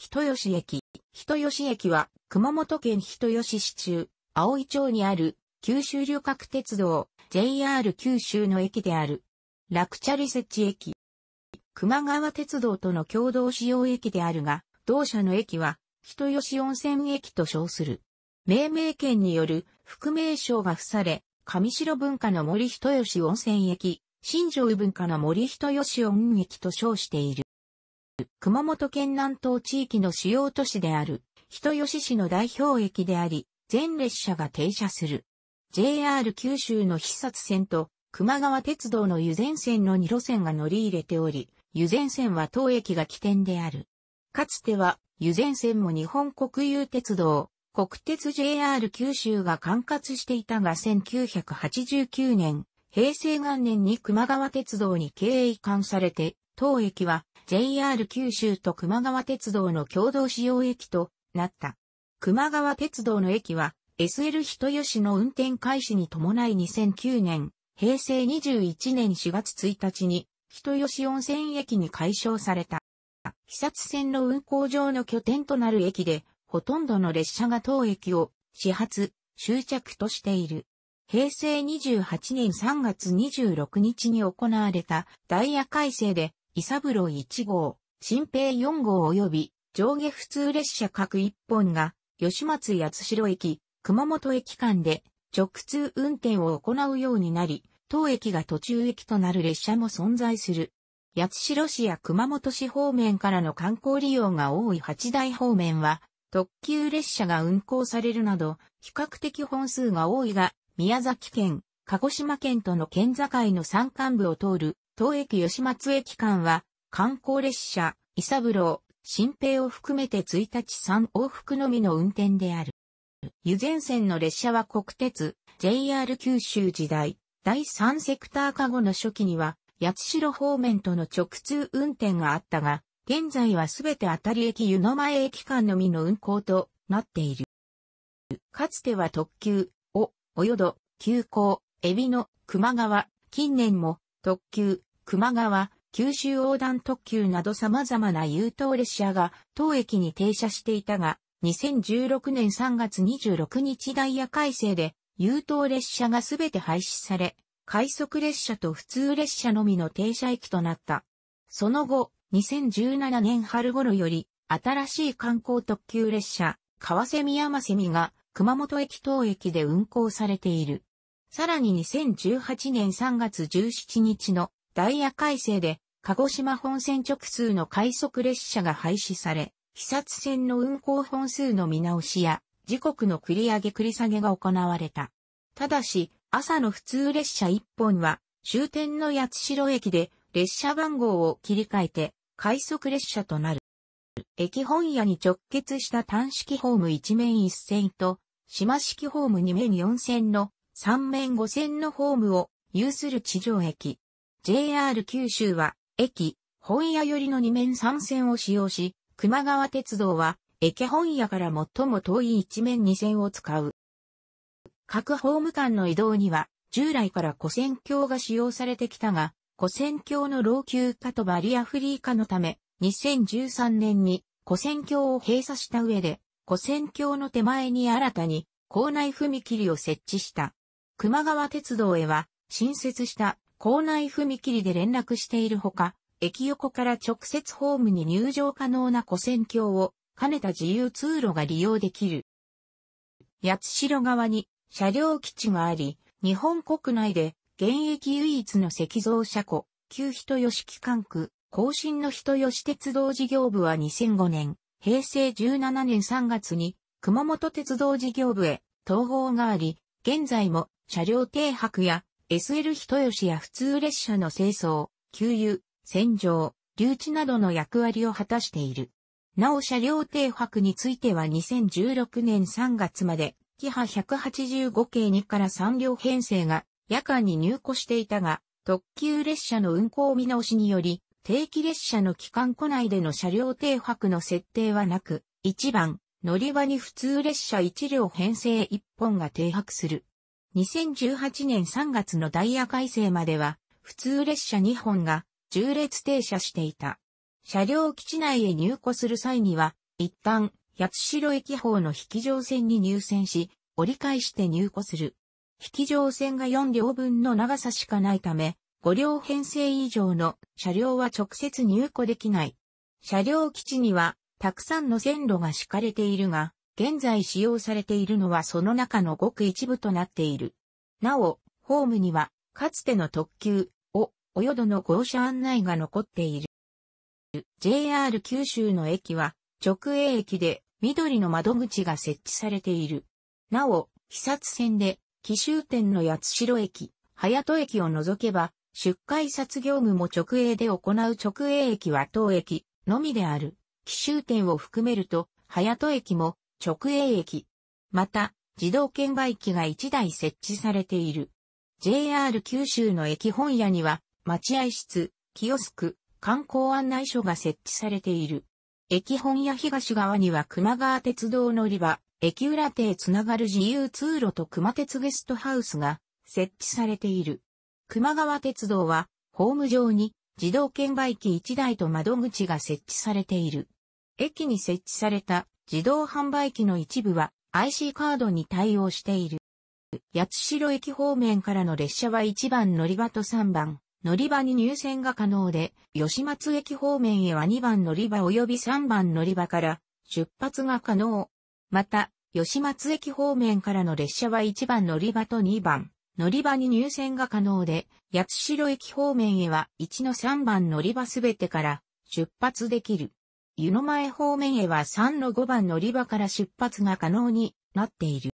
人吉駅。人吉駅は、熊本県人吉市中、葵町にある、九州旅客鉄道、JR 九州の駅である。楽チャリ設置駅。熊川鉄道との共同使用駅であるが、同社の駅は、人吉温泉駅と称する。命名権による、副名称が付され、上白文化の森人吉温泉駅、新城文化の森人吉温駅と称している。熊本県南東地域の主要都市である、人吉市の代表駅であり、全列車が停車する。JR 九州の必殺線と、熊川鉄道の湯前線の2路線が乗り入れており、湯前線は当駅が起点である。かつては、湯前線も日本国有鉄道、国鉄 JR 九州が管轄していたが1989年、平成元年に熊川鉄道に経営管されて、当駅は JR 九州と熊川鉄道の共同使用駅となった。熊川鉄道の駅は SL 人吉の運転開始に伴い2009年、平成21年4月1日に人吉温泉駅に改称された。被殺線の運行上の拠点となる駅で、ほとんどの列車が当駅を始発、終着としている。平成28年3月26日に行われたダイヤ改正で伊三郎1号、新平4号及び上下普通列車各1本が吉松八代駅、熊本駅間で直通運転を行うようになり、当駅が途中駅となる列車も存在する。八代市や熊本市方面からの観光利用が多い八大方面は、特急列車が運行されるなど、比較的本数が多いが、宮崎県、鹿児島県との県境の山間部を通る当駅吉松駅間は、観光列車、伊三郎、新平を含めて1日3往復のみの運転である。湯前線の列車は国鉄、JR 九州時代、第3セクター加護の初期には、八代方面との直通運転があったが、現在はすべて当たり駅湯の前駅間のみの運行となっている。かつては特急、お、およど、急行、エビの、熊川、近年も特急、熊川、九州横断特急など様々な優等列車が当駅に停車していたが、2016年3月26日ダイヤ改正で、優等列車がすべて廃止され、快速列車と普通列車のみの停車駅となった。その後、2017年春頃より、新しい観光特急列車、川瀬宮間瀬美が、熊本駅当駅で運行されている。さらに2018年3月17日のダイヤ改正で、鹿児島本線直通の快速列車が廃止され、被殺線の運行本数の見直しや、時刻の繰り上げ繰り下げが行われた。ただし、朝の普通列車1本は、終点の八代駅で列車番号を切り替えて、快速列車となる。駅本屋に直結した単式ホーム1面1線と、島式ホーム2面4線の3面5線のホームを有する地上駅。JR 九州は、駅、本屋寄りの2面3線を使用し、熊川鉄道は、駅本屋から最も遠い1面2線を使う。各ホーム間の移動には、従来から古線橋が使用されてきたが、古線橋の老朽化とバリアフリー化のため、2013年に古線橋を閉鎖した上で、古線橋の手前に新たに、校内踏切を設置した。熊川鉄道へは、新設した校内踏切で連絡しているほか、駅横から直接ホームに入場可能な古線橋を兼ねた自由通路が利用できる。八代側に車両基地があり、日本国内で現役唯一の石造車庫、旧人吉機関区、更新の人吉鉄道事業部は2005年、平成17年3月に熊本鉄道事業部へ統合があり、現在も車両停泊や SL 人吉や普通列車の清掃、給油、洗浄、留置などの役割を果たしている。なお車両停泊については2016年3月まで、キハ185系2から3両編成が夜間に入庫していたが、特急列車の運行見直しにより、定期列車の期間庫内での車両停泊の設定はなく、1番、乗り場に普通列車1両編成1本が停泊する。2018年3月のダイヤ改正までは、普通列車2本が縦列停車していた。車両基地内へ入庫する際には、一旦、八代駅方の引上線に入線し、折り返して入庫する。引上線が4両分の長さしかないため、5両編成以上の車両は直接入庫できない。車両基地には、たくさんの線路が敷かれているが、現在使用されているのはその中のごく一部となっている。なお、ホームには、かつての特急、お、およどの号車案内が残っている。JR 九州の駅は、直営駅で、緑の窓口が設置されている。なお、被殺線で、紀州店の八代駅、早戸駅を除けば、出荷札業務も直営で行う直営駅は当駅のみである。紀州店を含めると、早戸駅も直営駅。また、自動券売機が1台設置されている。JR 九州の駅本屋には、待合室、キオスク、観光案内所が設置されている。駅本屋東側には熊川鉄道乗り場、駅裏手へつながる自由通路と熊鉄ゲストハウスが設置されている。熊川鉄道は、ホーム上に自動券売機1台と窓口が設置されている。駅に設置された自動販売機の一部は IC カードに対応している。八代駅方面からの列車は1番乗り場と3番乗り場に入線が可能で、吉松駅方面へは2番乗り場及び3番乗り場から出発が可能。また、吉松駅方面からの列車は1番乗り場と2番乗り場に入線が可能で、八代駅方面へは1の3番乗り場すべてから出発できる。湯の前方面へは3の5番乗り場から出発が可能になっている。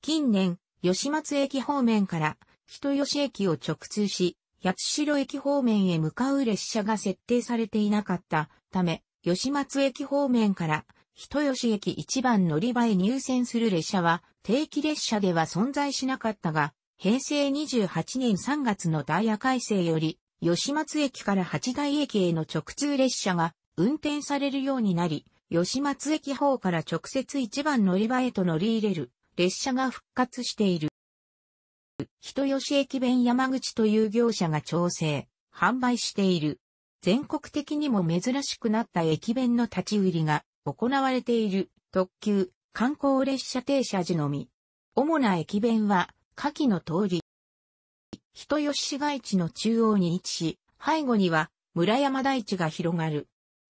近年、吉松駅方面から人吉駅を直通し、八代駅方面へ向かう列車が設定されていなかったため、吉松駅方面から人吉駅1番乗り場へ入線する列車は定期列車では存在しなかったが、平成28年3月のダイヤ改正より、吉松駅から八大駅への直通列車が運転されるようになり、吉松駅方から直接一番乗り場へと乗り入れる列車が復活している。人吉駅弁山口という業者が調整、販売している。全国的にも珍しくなった駅弁の立ち売りが行われている特急観光列車停車時のみ。主な駅弁は下記の通り。人吉市街地の中央に位置し、背後には村山台地が広がる。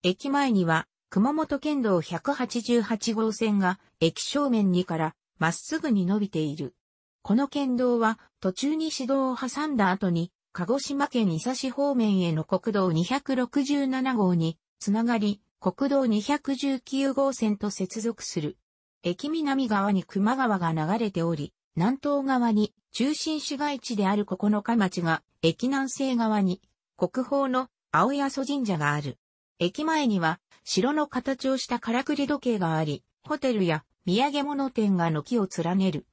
駅前には、熊本県道188号線が駅正面にからまっすぐに伸びている。この県道は途中に市道を挟んだ後に鹿児島県伊佐市方面への国道267号につながり国道219号線と接続する。駅南側に熊川が流れており、南東側に中心市街地である9日町が駅南西側に国宝の青八祖神社がある。駅前には城の形をしたからくり時計があり、ホテルや土産物店が軒を連ねる。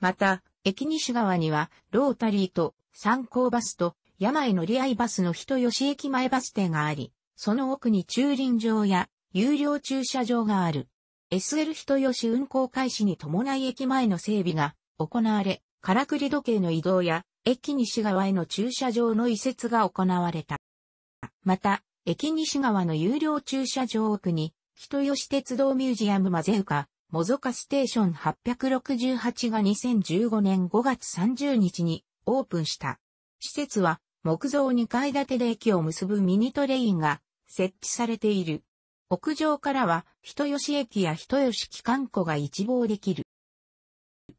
また、駅西側にはロータリーと参考バスと山へ乗り合いバスの人吉駅前バス停があり、その奥に駐輪場や有料駐車場がある。SL 人吉運行開始に伴い駅前の整備が行われ、からくり時計の移動や駅西側への駐車場の移設が行われた。また、駅西側の有料駐車場奥に、人吉鉄道ミュージアムマゼウカ、モゾカステーション868が2015年5月30日にオープンした。施設は木造2階建てで駅を結ぶミニトレインが設置されている。屋上からは人吉駅や人吉機関庫が一望できる。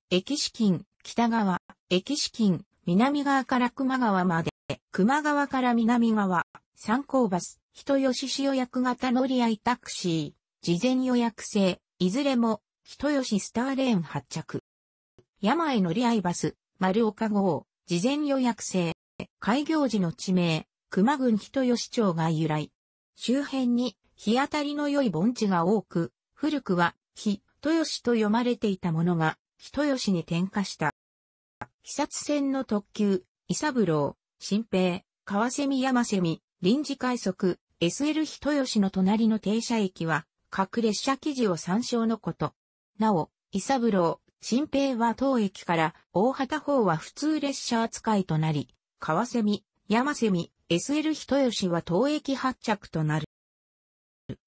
駅資金北側、駅資金南側から熊川まで、熊川から南側、参考バス、人吉市予約型乗り合いタクシー、事前予約制、いずれも、人吉スターレーン発着。山へ乗り合いバス、丸岡号、事前予約制、開業時の地名、熊郡人吉町が由来。周辺に日当たりの良い盆地が多く、古くは、日、人吉と読まれていたものが、人吉に転化した。肥殺船の特急、伊三郎、新平、川蝉山蝉、臨時快速 SL 人吉の隣の停車駅は各列車記事を参照のこと。なお、伊三郎、新平は当駅から大畑方は普通列車扱いとなり、川瀬美、山瀬美、SL 人吉は当駅発着となる。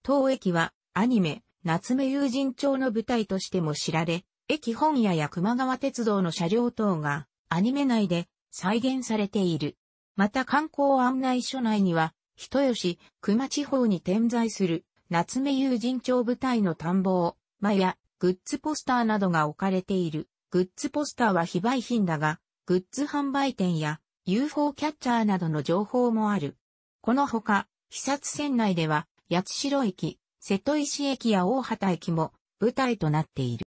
当駅はアニメ、夏目友人帳の舞台としても知られ、駅本屋や熊川鉄道の車両等がアニメ内で再現されている。また観光案内所内には、人吉、熊地方に点在する、夏目友人町部隊の田んぼを、間や、グッズポスターなどが置かれている。グッズポスターは非売品だが、グッズ販売店や UFO キャッチャーなどの情報もある。このほか、肥薩船内では、八代駅、瀬戸石駅や大畑駅も舞台となっている。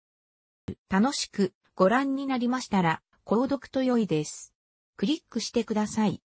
楽しくご覧になりましたら、購読と良いです。クリックしてください。